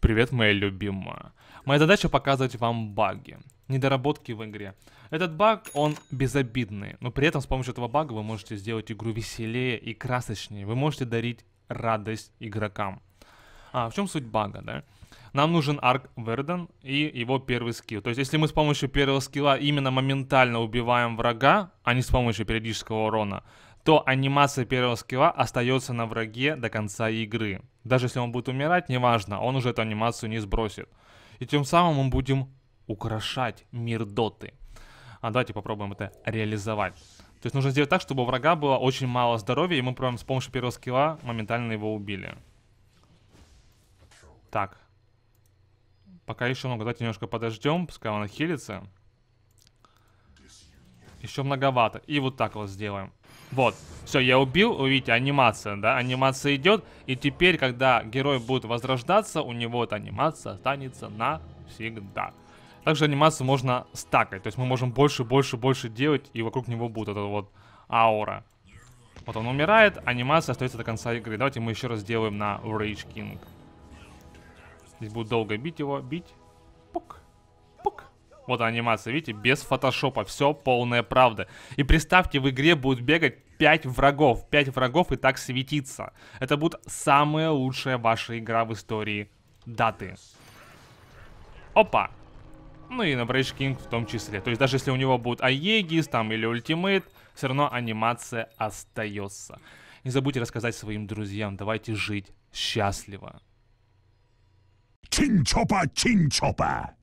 Привет, моя любимая. Моя задача показывать вам баги, недоработки в игре. Этот баг, он безобидный, но при этом с помощью этого бага вы можете сделать игру веселее и красочнее. Вы можете дарить радость игрокам. А, в чем суть бага, да? Нам нужен Арк Верден и его первый скилл. То есть, если мы с помощью первого скилла именно моментально убиваем врага, а не с помощью периодического урона, то анимация первого скилла остается на враге до конца игры. Даже если он будет умирать, неважно, он уже эту анимацию не сбросит. И тем самым мы будем украшать мир доты. А давайте попробуем это реализовать. То есть нужно сделать так, чтобы у врага было очень мало здоровья, и мы прям с помощью первого скилла моментально его убили. Так. Пока еще много, давайте немножко подождем, пускай она хилится еще многовато. И вот так вот сделаем. Вот, все, я убил, вы видите, анимация, да, анимация идет, и теперь, когда герой будет возрождаться, у него эта анимация останется навсегда. Также анимацию можно стакать, то есть мы можем больше, больше, больше делать, и вокруг него будет эта вот аура. Вот он умирает, анимация остается до конца игры. Давайте мы еще раз сделаем на Rage King. Здесь будет долго бить его, бить, пук. Вот анимация, видите, без фотошопа, все полная правда. И представьте, в игре будет бегать 5 врагов, 5 врагов и так светиться. Это будет самая лучшая ваша игра в истории даты. Опа! Ну и на Брейдж Кинг в том числе. То есть даже если у него будет Аегис там или Ультимейт, все равно анимация остается. Не забудьте рассказать своим друзьям, давайте жить счастливо. Чинчопа, чинчопа!